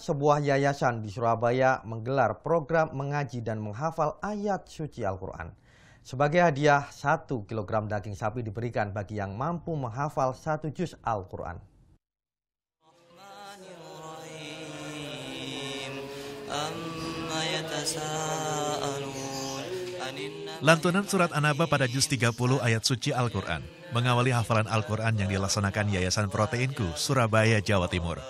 sebuah yayasan di Surabaya menggelar program mengaji dan menghafal ayat suci Al-Quran. Sebagai hadiah, 1 kg daging sapi diberikan bagi yang mampu menghafal satu juz Al-Quran. Lantunan surat Anaba pada juz 30 ayat suci Al-Quran mengawali hafalan Al-Quran yang dilaksanakan Yayasan Proteinku, Surabaya, Jawa Timur.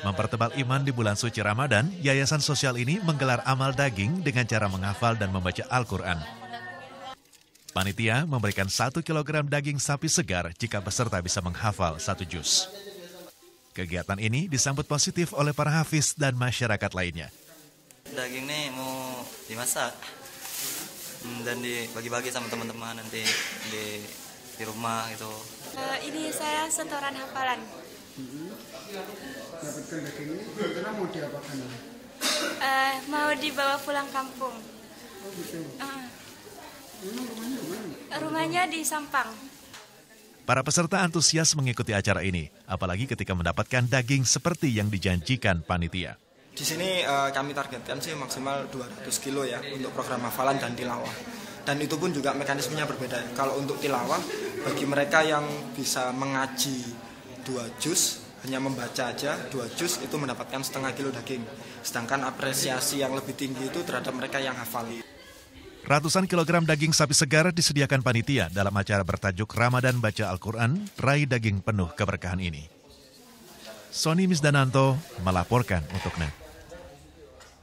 Mempertebal iman di bulan suci Ramadan, yayasan sosial ini menggelar amal daging dengan cara menghafal dan membaca Al-Quran. Panitia memberikan satu kilogram daging sapi segar jika peserta bisa menghafal satu jus. Kegiatan ini disambut positif oleh para hafiz dan masyarakat lainnya. Daging ini mau dimasak hmm, dan dibagi-bagi sama teman-teman nanti di, di rumah gitu. Eh, ini saya setoran hafalan dapatkan daging ini mau diapakan uh, mau dibawa pulang kampung oh gitu uh. rumahnya, rumahnya di Sampang Para peserta antusias mengikuti acara ini, apalagi ketika mendapatkan daging seperti yang dijanjikan panitia. Di sini uh, kami targetkan sih maksimal 200 kilo ya untuk program hafalan dan tilawah. Dan itu pun juga mekanismenya berbeda. Kalau untuk tilawah, bagi mereka yang bisa mengaji dua jus hanya membaca aja dua jus itu mendapatkan setengah kilo daging. Sedangkan apresiasi yang lebih tinggi itu terhadap mereka yang hafal. Ratusan kilogram daging sapi segar disediakan panitia dalam acara bertajuk Ramadan Baca Al-Quran, Rai Daging Penuh Keberkahan ini. Sony Misdananto melaporkan untuk NET.